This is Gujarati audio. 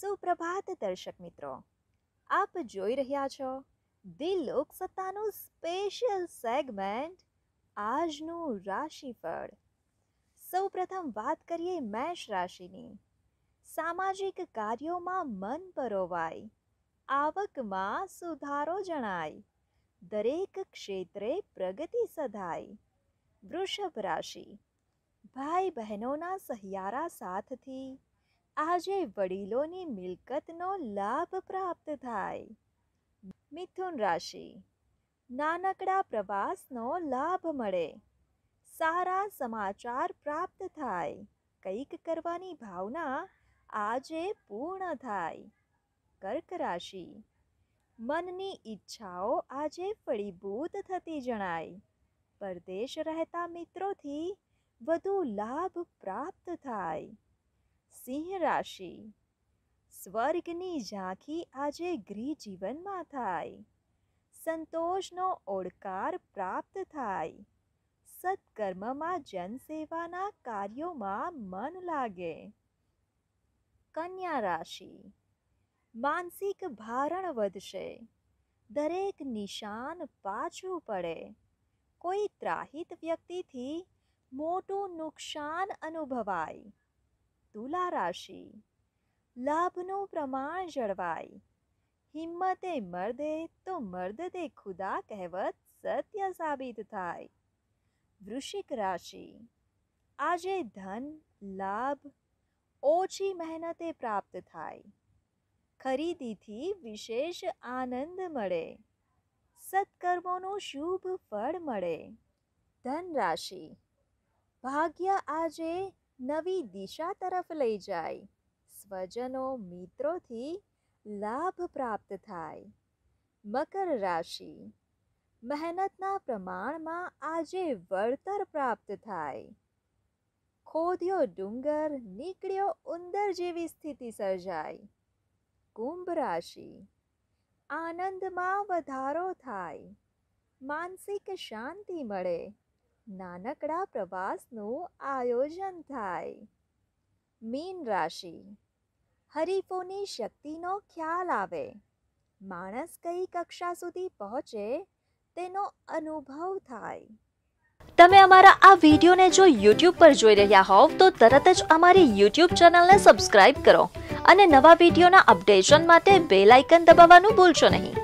સુપ્રભાત દર્શક મિત્રો આપ જોઈ રહ્યા છો દિલ લોકસત્તાનું સ્પેશિયલ સેગમેન્ટ આજનું રાશિફળ સૌપ્રથમ વાત કરીએ મેષ રાશિની સામાજિક કાર્યોમાં મન પરોવાય આવકમાં સુધારો જણાય દરેક ક્ષેત્રે પ્રગતિ સધાય વૃષભ રાશિ ભાઈ બહેનોના સહિયારા સાથથી આજે વડીલોની મિલકતનો લાભ પ્રાપ્ત થાય મિથુન રાશિ નાનકડા પ્રવાસનો લાભ મળે સારા સમાચાર પ્રાપ્ત થાય કંઈક કરવાની ભાવના આજે પૂર્ણ થાય કર્ક રાશિ મનની ઈચ્છાઓ આજે ફળીભૂત થતી જણાય પરદેશ રહેતા મિત્રોથી વધુ લાભ પ્રાપ્ત થાય સિંહ રાશિ સ્વર્ગની ઝાંખી આજે ગૃહ જીવનમાં થાય સંતોષનો ઓડકાર પ્રાપ્ત થાય સત્કર્મમાં જનસેવાના કાર્યોમાં મન લાગે કન્યા રાશિ માનસિક ભારણ વધશે દરેક નિશાન પાછું પડે કોઈ ત્રાહિત વ્યક્તિથી મોટું નુકસાન અનુભવાય તુલા રાશિ લાભનું પ્રમાણ જળવાય હિંમતે મર્દે તો મર્દ તે ખુદા કહેવત સત્ય સાબિત થાય વૃશ્ચિક રાશિ આજે ધન લાભ ઓછી મહેનતે પ્રાપ્ત થાય ખરીદીથી વિશેષ આનંદ મળે સત્કર્મોનું શુભ ફળ મળે ધન રાશિ ભાગ્ય આજે નવી દિશા તરફ લઈ જાય સ્વજનો મિત્રોથી લાભ પ્રાપ્ત થાય મકર રાશિ મહેનતના પ્રમાણમાં આજે વળતર પ્રાપ્ત થાય ખોદ્યો ડુંગર નીકળ્યો ઉંદર જેવી સ્થિતિ સર્જાય કુંભ રાશિ આનંદમાં વધારો થાય માનસિક શાંતિ મળે નાનકડા પ્રવાસનું આયોજન થાય મીન રાશિ હરીફોની શક્તિનો ખ્યાલ આવે માણસ કઈ કક્ષા સુધી પહોંચે તેનો અનુભવ થાય તમે અમારા આ વિડીયોને જો યુટ્યુબ પર જોઈ રહ્યા હોવ તો તરત જ અમારી યુટ્યુબ ચેનલને સબસ્ક્રાઇબ કરો અને નવા વિડીયોના અપડેશન માટે બેલ આઇકન દબાવવાનું ભૂલશો નહીં